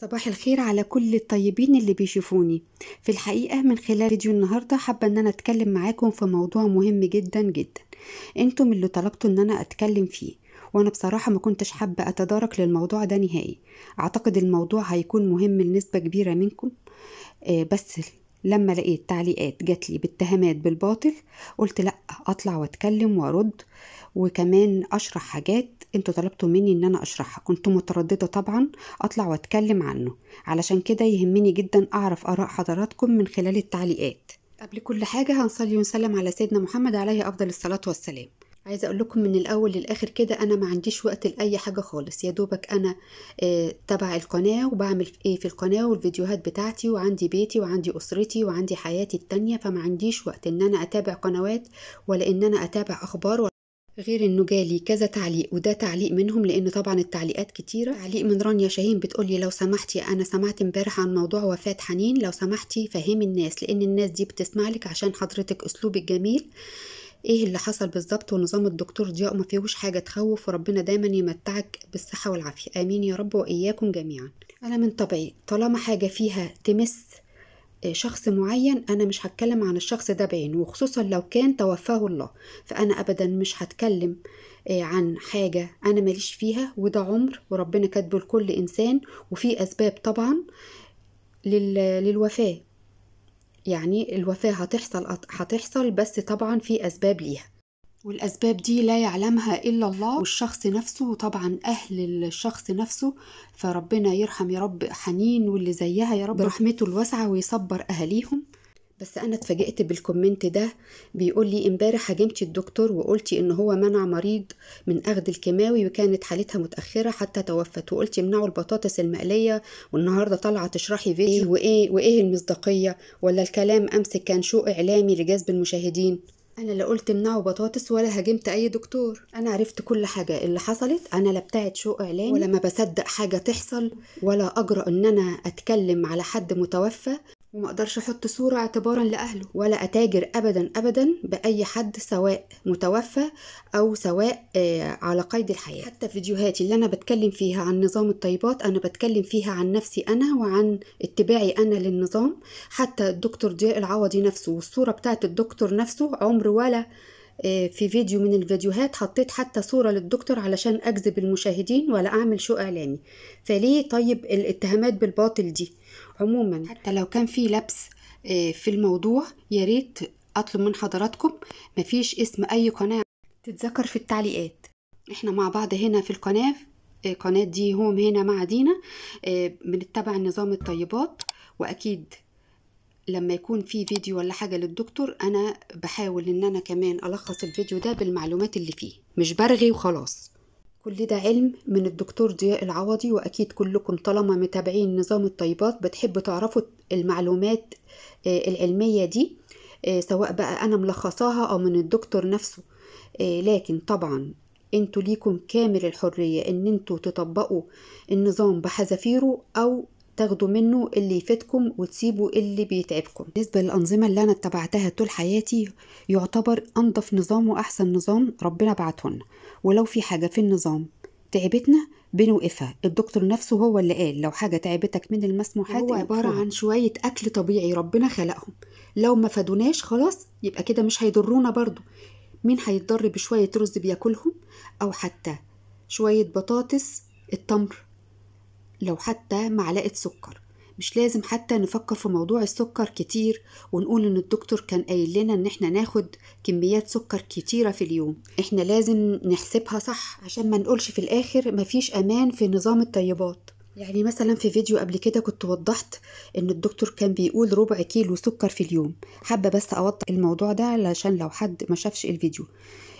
صباح الخير على كل الطيبين اللي بيشوفوني في الحقيقة من خلال فيديو النهاردة حابة ان انا اتكلم معاكم في موضوع مهم جدا جدا انتم اللي طلبتوا ان انا اتكلم فيه وانا بصراحة ما كنتش حابة اتدارك للموضوع ده نهائي اعتقد الموضوع هيكون مهم لنسبة كبيرة منكم آه، بس لما لقيت تعليقات جاتلي باتهامات بالباطل قلت لا اطلع واتكلم وارد وكمان اشرح حاجات انتوا طلبتوا مني ان انا اشرحها كنت مترددة طبعا اطلع واتكلم عنه علشان كده يهمني جدا اعرف اراء حضراتكم من خلال التعليقات قبل كل حاجة هنصلي ونسلم على سيدنا محمد عليه أفضل الصلاة والسلام عايزة أقول لكم من الأول للآخر كده أنا ما عنديش وقت لأي حاجة خالص يا دوبك أنا آه، تبع القناة وبعمل إيه في القناة والفيديوهات بتاعتي وعندي بيتي وعندي أسرتي وعندي حياتي التانية فما عنديش وقت إن أنا أتابع قنوات ولا إن أنا أتابع أخبار ولا غير انه جالي كذا تعليق وده تعليق منهم لان طبعا التعليقات كتيره تعليق من رانيا شاهين بتقولي لو سمحتي انا سمعت امبارح عن موضوع وفاه حنين لو سمحتي فهمي الناس لان الناس دي بتسمعلك عشان حضرتك اسلوبك جميل ايه اللي حصل بالظبط ونظام الدكتور ضياء ما فيهوش حاجه تخوف وربنا دايما يمتعك بالصحه والعافيه امين يا رب واياكم جميعا انا من طبعي طالما حاجه فيها تمس آه، شخص معين أنا مش هتكلم عن الشخص ده بعينه وخصوصا لو كان توفاه الله فأنا أبدا مش هتكلم آه، عن حاجة أنا ماليش فيها وده عمر وربنا كاتبه لكل إنسان وفي أسباب طبعا للوفاة يعني الوفاة هتحصل هتحصل بس طبعا في أسباب ليها والأسباب دي لا يعلمها إلا الله والشخص نفسه وطبعا أهل الشخص نفسه فربنا يرحم يا رب حنين واللي زيها يا رب برحمته الواسعة ويصبر أهاليهم بس انا اتفاجئت بالكومنت ده بيقول لي امبارح هاجمتي الدكتور وقلتي ان هو منع مريض من اخذ الكيماوي وكانت حالتها متاخره حتى توفت وقلتي امنعوا البطاطس المقليه والنهارده طالعه تشرحي فيديو إيه؟ وايه وايه المصداقيه ولا الكلام امس كان شو اعلامي لجذب المشاهدين انا لا قلت امنعوا بطاطس ولا هاجمت اي دكتور انا عرفت كل حاجه اللي حصلت انا لا بتاعت شو اعلان ولا ما بصدق حاجه تحصل ولا اجرأ ان انا اتكلم على حد متوفى وما اقدرش احط صوره اعتبارا لاهله ولا اتاجر ابدا ابدا باي حد سواء متوفى او سواء آه، على قيد الحياه حتى فيديوهاتي اللي انا بتكلم فيها عن نظام الطيبات انا بتكلم فيها عن نفسي انا وعن اتباعي انا للنظام حتى الدكتور ضياء العوضي نفسه والصوره بتاعت الدكتور نفسه عمر ولا آه، في فيديو من الفيديوهات حطيت حتى صورة للدكتور علشان أجذب المشاهدين ولا أعمل شو إعلامي فليه طيب الاتهامات بالباطل دي عموما حتى لو كان في لبس آه، في الموضوع يا ريت اطلب من حضراتكم مفيش اسم اي قناه تتذكر في التعليقات احنا مع بعض هنا في القناه آه، قناه دي هوم هنا مع دينا آه، بنتبع نظام الطيبات واكيد لما يكون في فيديو ولا حاجة للدكتور أنا بحاول إن أنا كمان ألخص الفيديو ده بالمعلومات اللي فيه مش برغي وخلاص كل ده علم من الدكتور ضياء العوضي واكيد كلكم طالما متابعين نظام الطيبات بتحبوا تعرفوا المعلومات آه، العلميه دي آه، سواء بقى انا ملخصاها او من الدكتور نفسه آه، لكن طبعا انتوا ليكم كامل الحريه ان انتوا تطبقوا النظام بحذافيره او تاخدوا منه اللي يفيدكم وتسيبوا اللي بيتعبكم بالنسبه للانظمه اللي انا اتبعتها طول حياتي يعتبر انظف نظام واحسن نظام ربنا بعتهن ولو في حاجه في النظام تعبتنا بنوقفها الدكتور نفسه هو اللي قال لو حاجه تعبتك من المسموحات هو عباره عن شويه اكل طبيعي ربنا خلقهم لو ما فادوناش خلاص يبقى كده مش هيضرونا برضو مين هيتضر بشويه رز بياكلهم او حتى شويه بطاطس التمر لو حتى معلقة سكر مش لازم حتى نفكر في موضوع السكر كتير ونقول ان الدكتور كان قايل لنا ان احنا ناخد كميات سكر كتيره في اليوم احنا لازم نحسبها صح عشان ما نقولش في الاخر مفيش امان في نظام الطيبات يعني مثلا في فيديو قبل كده كنت وضحت ان الدكتور كان بيقول ربع كيلو سكر في اليوم حابه بس اوضح الموضوع ده علشان لو حد ما شافش الفيديو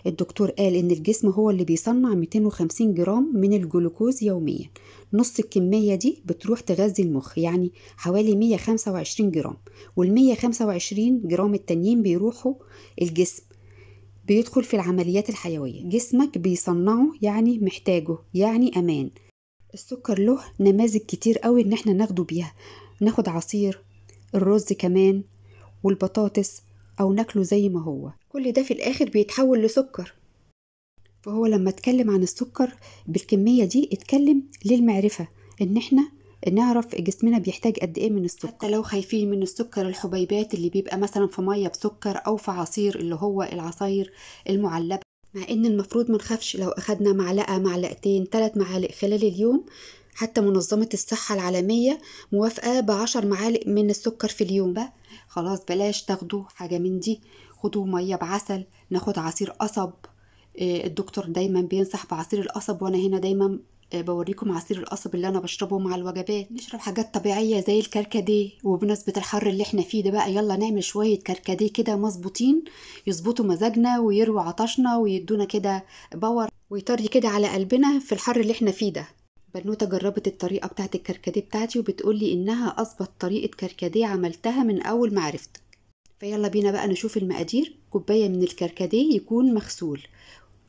الدكتور قال إن الجسم هو اللي بيصنع 250 جرام من الجلوكوز يوميا نص الكمية دي بتروح تغذي المخ يعني حوالي 125 جرام وال 125 جرام التانيين بيروحوا الجسم بيدخل في العمليات الحيوية جسمك بيصنعه يعني محتاجه يعني أمان السكر له نماذج كتير قوي إن احنا ناخده بيها ناخد عصير الرز كمان والبطاطس أو ناكله زي ما هو كل ده في الآخر بيتحول لسكر فهو لما اتكلم عن السكر بالكمية دي اتكلم للمعرفة إن إحنا نعرف جسمنا بيحتاج قد ايه من السكر حتى لو خايفين من السكر الحبيبات اللي بيبقى مثلا في ميه بسكر او في عصير اللي هو العصاير المعلبه مع ان المفروض ما نخافش لو اخدنا معلقه معلقتين تلات معالق خلال اليوم حتى منظمة الصحة العالمية موافقة بعشر معالق من السكر في اليوم بقى خلاص بلاش تاخدوا حاجة من دي خدوا ميه بعسل ناخد عصير قصب آه، الدكتور دايما بينصح بعصير القصب وانا هنا دايما آه، بوريكم عصير القصب اللي انا بشربه مع الوجبات نشرب حاجات طبيعيه زي الكركديه وبمناسبه الحر اللي احنا فيه ده بقى يلا نعمل شويه كركديه كده مظبوطين يظبطوا مزاجنا ويروي عطشنا ويدونا كده باور ويطري كده على قلبنا في الحر اللي احنا فيه ده بنوتة جربت الطريقة بتاعت الكركديه بتاعتي وبتقولي إنها أظبط طريقة كركديه عملتها من أول ما عرفت فيلا بينا بقى نشوف المقادير كوباية من الكركديه يكون مغسول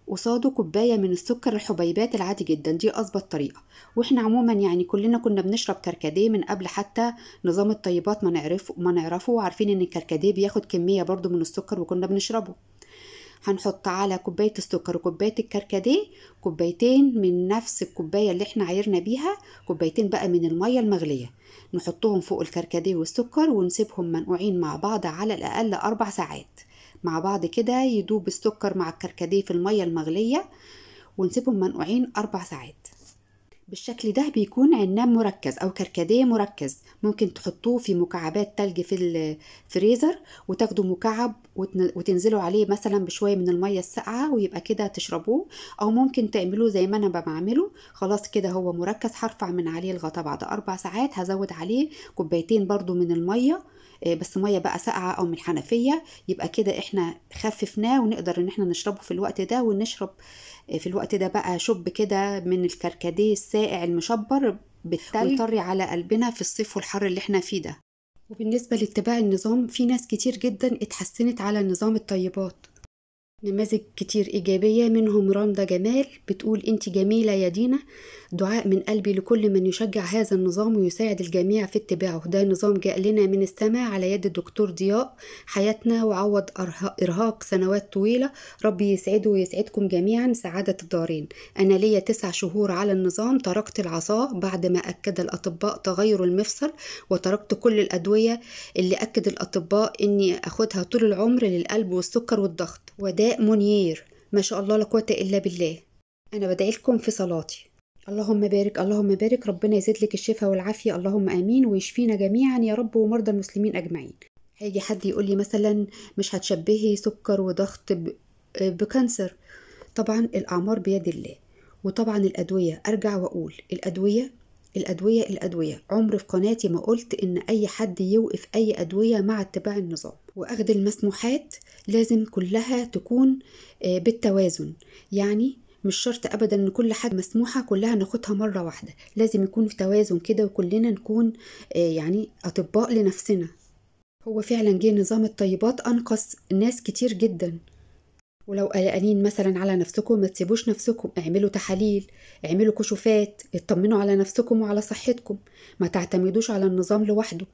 قصاده كوبايه من السكر الحبيبات العادي جدا دي اظبط طريقه واحنا عموما يعني كلنا كنا بنشرب كركديه من قبل حتى نظام الطيبات ما نعرفه ما نعرفه وعارفين ان الكركديه بياخد كميه برضو من السكر وكنا بنشربه هنحط على كوباية السكر وكوباية الكركديه كوبايتين من نفس الكوباية اللي احنا عايرنا بيها كوبايتين بقى من المية المغلية نحطهم فوق الكركديه والسكر ونسيبهم منقوعين مع بعض على الأقل أربع ساعات مع بعض كده يدوب السكر مع الكركديه في المية المغلية ونسيبهم منقوعين أربع ساعات بالشكل ده بيكون عناب مركز او كركديه مركز ممكن تحطوه في مكعبات تلج في الفريزر وتاخدوا مكعب وتنزلوا عليه مثلا بشويه من الميه الساقعه ويبقى كده تشربوه او ممكن تعملوه زي ما انا بعمله خلاص كده هو مركز هرفع من عليه الغطاء بعد اربع ساعات هزود عليه كوبايتين برضو من الميه آه، بس ميه بقى ساقعه او من الحنفيه يبقى كده احنا خففناه ونقدر ان احنا نشربه في الوقت ده ونشرب آه، في الوقت ده بقى شب كده من الكركديه الساقع المشبر بالتلج ويطري طيب. على قلبنا في الصيف والحر اللي احنا فيه ده وبالنسبة لاتباع النظام في ناس كتير جدا اتحسنت على نظام الطيبات نماذج كتير إيجابية منهم راندا جمال بتقول أنت جميلة يا دينا دعاء من قلبي لكل من يشجع هذا النظام ويساعد الجميع في اتباعه ده نظام جاء لنا من السماء على يد الدكتور ضياء حياتنا وعوض إرهاق سنوات طويلة ربي يسعده ويسعدكم جميعا سعادة الدارين أنا ليا تسع شهور على النظام تركت العصا بعد ما أكد الأطباء تغير المفصل وتركت كل الأدوية اللي أكد الأطباء أني أخدها طول العمر للقلب والسكر والضغط وداء منير ما شاء الله لا قوة إلا بالله أنا بدعي لكم في صلاتي اللهم بارك اللهم بارك ربنا يزيد لك الشفاء والعافية اللهم آمين ويشفينا جميعا يا رب ومرضى المسلمين أجمعين هيجي حد يقول لي مثلا مش هتشبهي سكر وضغط بكانسر طبعا الأعمار بيد الله وطبعا الأدوية أرجع وأقول الأدوية الأدوية الأدوية عمر في قناتي ما قلت إن أي حد يوقف أي أدوية مع اتباع النظام وأخذ المسموحات لازم كلها تكون آه، بالتوازن يعني مش شرط ابدا ان كل حاجه مسموحه كلها ناخدها مره واحده لازم يكون في توازن كده وكلنا نكون آه، يعني اطباء لنفسنا هو فعلا جه نظام الطيبات انقذ ناس كتير جدا ولو قلقانين مثلا على نفسكم ما تسيبوش نفسكم اعملوا تحاليل اعملوا كشوفات اطمنوا على نفسكم وعلى صحتكم ما تعتمدوش على النظام لوحده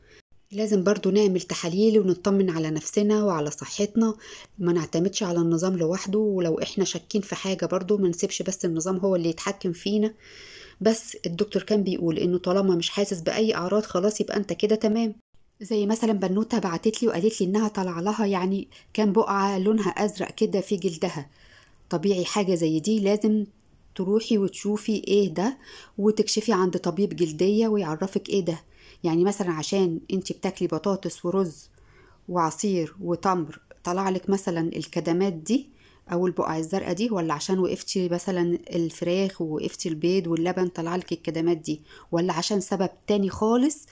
لازم برضو نعمل تحاليل ونطمن على نفسنا وعلى صحتنا ما نعتمدش على النظام لوحده ولو احنا شاكين في حاجة برضو ما نسيبش بس النظام هو اللي يتحكم فينا بس الدكتور كان بيقول انه طالما مش حاسس بأي اعراض خلاص يبقى انت كده تمام زي مثلا بنوته بعتت لي وقالت لي انها طلع لها يعني كام بقعه لونها ازرق كده في جلدها طبيعي حاجه زي دي لازم تروحي وتشوفي ايه ده وتكشفي عند طبيب جلديه ويعرفك ايه ده يعني مثلا عشان انت بتاكلي بطاطس ورز وعصير وتمر طلع لك مثلا الكدمات دي او البقع الزرقاء دي ولا عشان وقفتي مثلا الفراخ ووقفتي البيض واللبن طلع لك الكدمات دي ولا عشان سبب تاني خالص آه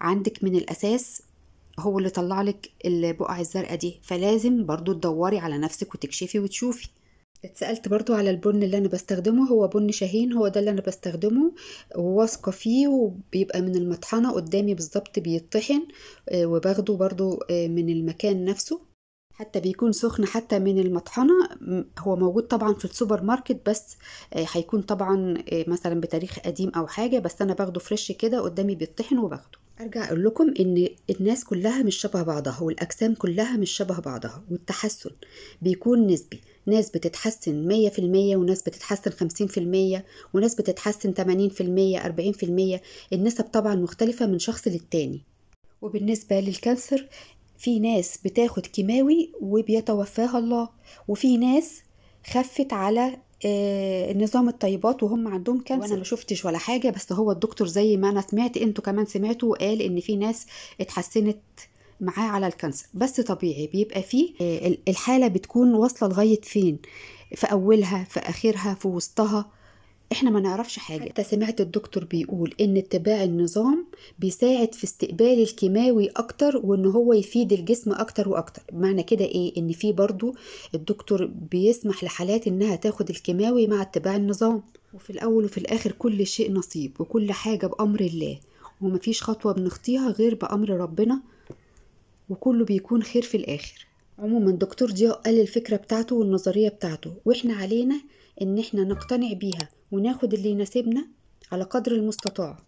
عندك من الأساس هو اللي طلع لك البقع الزرقاء دي فلازم برضو تدوري على نفسك وتكشفي وتشوفي اتسألت برضو على البن اللي أنا بستخدمه هو بن شاهين هو ده اللي أنا بستخدمه وواثقة فيه وبيبقى من المطحنة قدامي بالظبط بيتطحن آه، وباخده برضو آه، من المكان نفسه حتى بيكون سخن حتى من المطحنة هو موجود طبعا في السوبر ماركت بس آه، هيكون طبعا مثلا بتاريخ قديم أو حاجة بس أنا باخده فريش كده قدامي بيتطحن وباخده ارجع اقول لكم ان الناس كلها مش شبه بعضها والاجسام كلها مش شبه بعضها والتحسن بيكون نسبي ناس بتتحسن 100% وناس بتتحسن 50% وناس بتتحسن 80% 40% النسب طبعا مختلفة من شخص للتاني وبالنسبة للكانسر في ناس بتاخد كيماوي وبيتوفاها الله وفي ناس خفت على آه، نظام الطيبات وهم عندهم كانسر وانا ما شفتش ولا حاجه بس هو الدكتور زي ما انا سمعت انتوا كمان سمعتوا قال ان في ناس اتحسنت معاه على الكانسر بس طبيعي بيبقى فيه آه، الحاله بتكون واصله لغايه فين في اولها في اخرها في وسطها احنا ما نعرفش حاجه حتى سمعت الدكتور بيقول ان اتباع النظام بيساعد في استقبال الكيماوي اكتر وان هو يفيد الجسم اكتر واكتر معنى كده ايه ان في برضو الدكتور بيسمح لحالات انها تاخد الكيماوي مع اتباع النظام وفي الاول وفي الاخر كل شيء نصيب وكل حاجه بامر الله ومفيش خطوه بنخطيها غير بامر ربنا وكله بيكون خير في الاخر عموما دكتور ضياء قال الفكرة بتاعته والنظرية بتاعته واحنا علينا ان احنا نقتنع بيها وناخد اللي يناسبنا على قدر المستطاع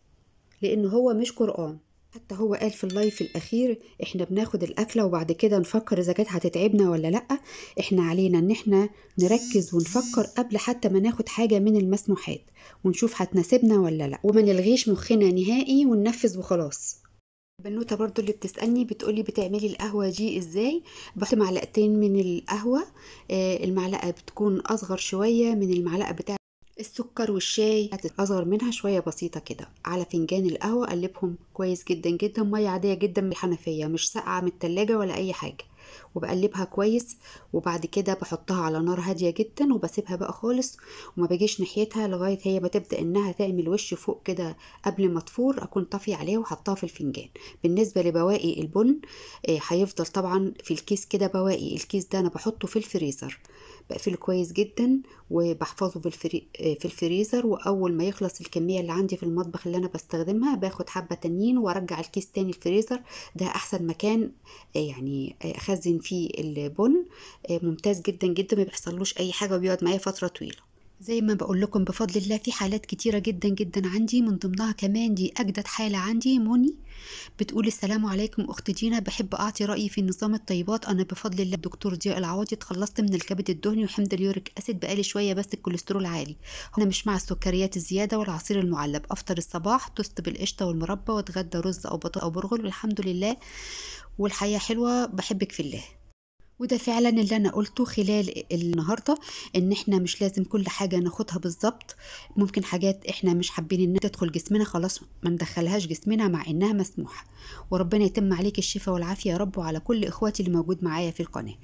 لان هو مش قرآن حتى هو قال في اللايف الاخير احنا بناخد الاكله وبعد كده نفكر اذا كانت هتتعبنا ولا لا احنا علينا ان احنا نركز ونفكر قبل حتى ما ناخد حاجه من المسموحات ونشوف هتناسبنا ولا لا وما نلغيش مخنا نهائي وننفذ وخلاص بنوتة برضو اللي بتسالني بتقولي بتعملي القهوه دي ازاي بحط معلقتين من القهوه آه، المعلقه بتكون اصغر شويه من المعلقه بتاع السكر والشاي أصغر منها شوية بسيطة كده على فنجان القهوة قلبهم كويس جدا جدا مية عادية جدا من الحنفية مش ساقعة من التلاجة ولا أي حاجة وبقلبها كويس وبعد كده بحطها على نار هاديه جدا وبسيبها بقى خالص وما بجيش ناحيتها لغايه هي بتبدأ انها تعمل وش فوق كده قبل ما تفور اكون طافيه عليها وحطها في الفنجان بالنسبه لبواقي البن آه، هيفضل طبعا في الكيس كده بواقي الكيس ده انا بحطه في الفريزر بقفله كويس جدا وبحفظه بالفري... آه، في الفريزر واول ما يخلص الكميه اللي عندي في المطبخ اللي انا بستخدمها باخد حبه تانيين وارجع الكيس تاني الفريزر ده احسن مكان آه، يعني اخزن بخزن فيه البن آه، ممتاز جدا جدا ما بيحصلوش اي حاجه وبيقعد معايا فتره طويله زي ما بقول لكم بفضل الله في حالات كتيرة جدا جدا عندي من ضمنها كمان دي أجدد حالة عندي موني بتقول السلام عليكم أخت دينا بحب أعطي رأيي في نظام الطيبات أنا بفضل الله الدكتور ضياء العوضي اتخلصت من الكبد الدهني وحمض اليوريك أسيد بقالي شوية بس الكوليسترول عالي أنا مش مع السكريات الزيادة والعصير المعلب أفطر الصباح توست بالقشطة والمربى وأتغدى رز أو بطاطا أو برغل والحمد لله والحياة حلوة بحبك في الله وده فعلا اللي انا قلته خلال النهارده ان احنا مش لازم كل حاجه ناخدها بالظبط ممكن حاجات احنا مش حابين انها تدخل جسمنا خلاص ما ندخلهاش جسمنا مع انها مسموحه وربنا يتم عليك الشفاء والعافيه يا رب وعلى كل اخواتي اللي موجود معايا في القناه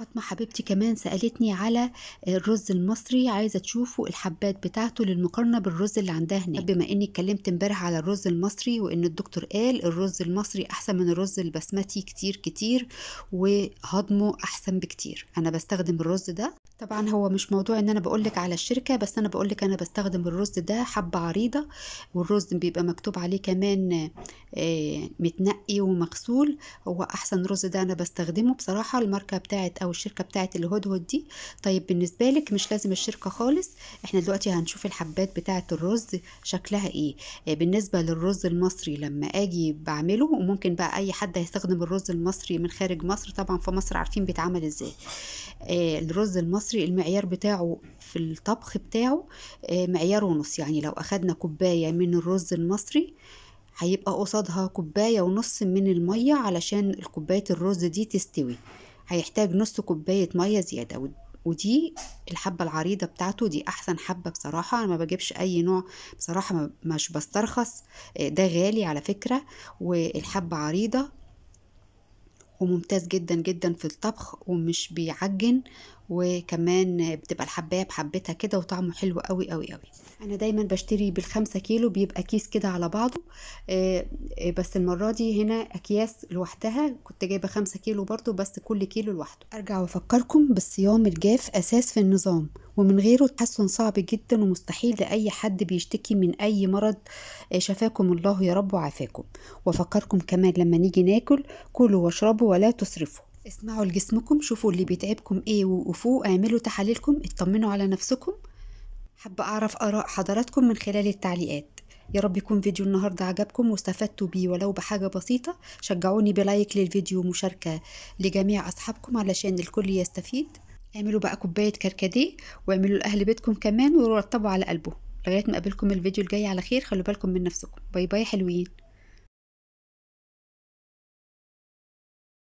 فاطمة حبيبتي كمان سألتني على الرز المصري عايزة تشوفوا الحبات بتاعته للمقارنة بالرز اللي عندها هنا بما اني اتكلمت امبارح على الرز المصري وان الدكتور قال الرز المصري احسن من الرز البسمتي كتير كتير وهضمه احسن بكتير انا بستخدم الرز ده طبعا هو مش موضوع ان انا بقولك على الشركة بس انا بقولك انا بستخدم الرز ده حبة عريضة والرز بيبقى مكتوب عليه كمان آه، متنقي ومغسول هو احسن رز ده انا بستخدمه بصراحة الماركة بتاعت او الشركه بتاعه الهدهد دي طيب بالنسبه لك مش لازم الشركه خالص احنا دلوقتي هنشوف الحبات بتاعه الرز شكلها ايه آه، بالنسبه للرز المصري لما اجي بعمله وممكن بقى اي حد هيستخدم الرز المصري من خارج مصر طبعا في مصر عارفين بيتعمل ازاي آه، الرز المصري المعيار بتاعه في الطبخ بتاعه آه، معيار ونص يعني لو اخدنا كوبايه من الرز المصري هيبقى قصادها كوباية ونص من المية علشان كوباية الرز دي تستوي هيحتاج نص كوباية مية زيادة ودي الحبة العريضة بتاعته دي أحسن حبة بصراحة أنا ما بجيبش أي نوع بصراحة مش بسترخص آه، ده غالي على فكرة والحبة عريضة وممتاز جدا جدا في الطبخ ومش بيعجن وكمان بتبقى الحبايه بحبتها كده وطعمه حلو قوي قوي قوي انا دايما بشتري بالخمسة كيلو بيبقى كيس كده على بعضه آه، آه، بس المره دي هنا اكياس لوحدها كنت جايبه خمسة كيلو برضو بس كل كيلو لوحده ارجع وافكركم بالصيام الجاف اساس في النظام ومن غيره التحسن صعب جدا ومستحيل لأي حد بيشتكي من أي مرض آه، شفاكم الله يا رب وعافاكم وأفكركم كمان لما نيجي ناكل كلوا واشربوا ولا تسرفوا اسمعوا لجسمكم شوفوا اللي بيتعبكم ايه وقفوه اعملوا تحاليلكم اطمنوا على نفسكم حابة أعرف آراء حضراتكم من خلال التعليقات يا رب يكون فيديو النهاردة عجبكم واستفدتوا بيه ولو بحاجة بسيطة شجعوني بلايك للفيديو ومشاركة لجميع أصحابكم علشان الكل يستفيد اعملوا بقى كوباية كركديه واعملوا لأهل بيتكم كمان ورتبوا على قلبه لغاية ما أقابلكم الفيديو الجاي على خير خلوا بالكم من نفسكم باي باي حلوين